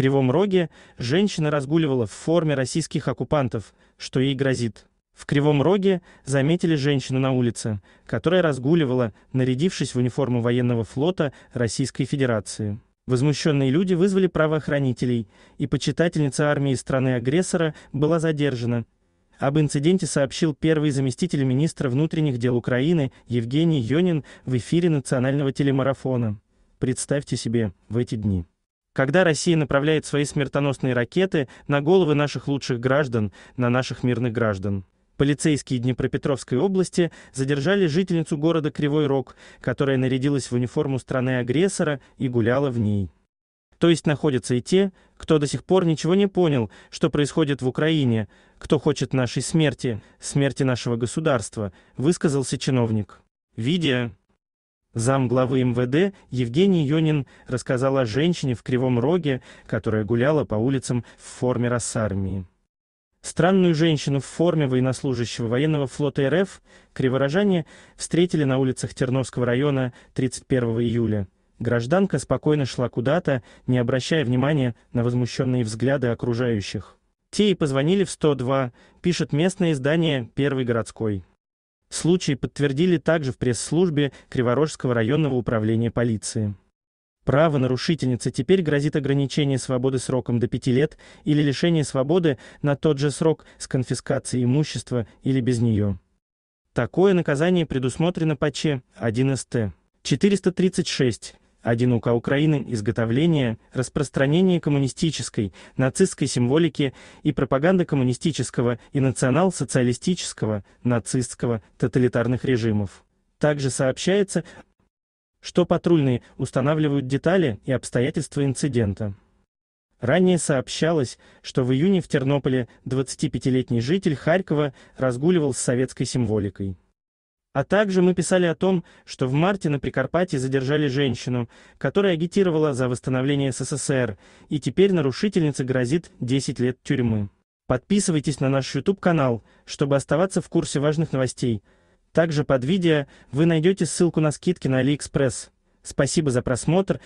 Кривом Роге женщина разгуливала в форме российских оккупантов, что ей грозит. В Кривом Роге заметили женщину на улице, которая разгуливала, нарядившись в униформу военного флота Российской Федерации. Возмущенные люди вызвали правоохранителей, и почитательница армии страны-агрессора была задержана. Об инциденте сообщил первый заместитель министра внутренних дел Украины Евгений Йонин в эфире национального телемарафона. Представьте себе, в эти дни. Когда Россия направляет свои смертоносные ракеты на головы наших лучших граждан, на наших мирных граждан. Полицейские Днепропетровской области задержали жительницу города Кривой Рог, которая нарядилась в униформу страны-агрессора и гуляла в ней. То есть находятся и те, кто до сих пор ничего не понял, что происходит в Украине, кто хочет нашей смерти, смерти нашего государства, высказался чиновник. Видя Замглавы МВД Евгений Йонин рассказал о женщине в Кривом Роге, которая гуляла по улицам в форме Росармии. Странную женщину в форме военнослужащего военного флота РФ криворожане встретили на улицах Терновского района 31 июля. Гражданка спокойно шла куда-то, не обращая внимания на возмущенные взгляды окружающих. Те и позвонили в 102, пишет местное издание «Первый городской». Случай подтвердили также в пресс-службе Криворожского районного управления полиции. Правонарушительнице теперь грозит ограничение свободы сроком до пяти лет или лишение свободы на тот же срок с конфискацией имущества или без нее. Такое наказание предусмотрено по Ч. 1 СТ. 436 один УК Украины изготовление, распространение коммунистической, нацистской символики и пропаганда коммунистического и национал-социалистического, нацистского, тоталитарных режимов. Также сообщается, что патрульные устанавливают детали и обстоятельства инцидента. Ранее сообщалось, что в июне в Тернополе 25-летний житель Харькова разгуливал с советской символикой. А также мы писали о том, что в марте на Прикарпатье задержали женщину, которая агитировала за восстановление СССР, и теперь нарушительница грозит 10 лет тюрьмы. Подписывайтесь на наш YouTube-канал, чтобы оставаться в курсе важных новостей. Также под видео вы найдете ссылку на скидки на AliExpress. Спасибо за просмотр.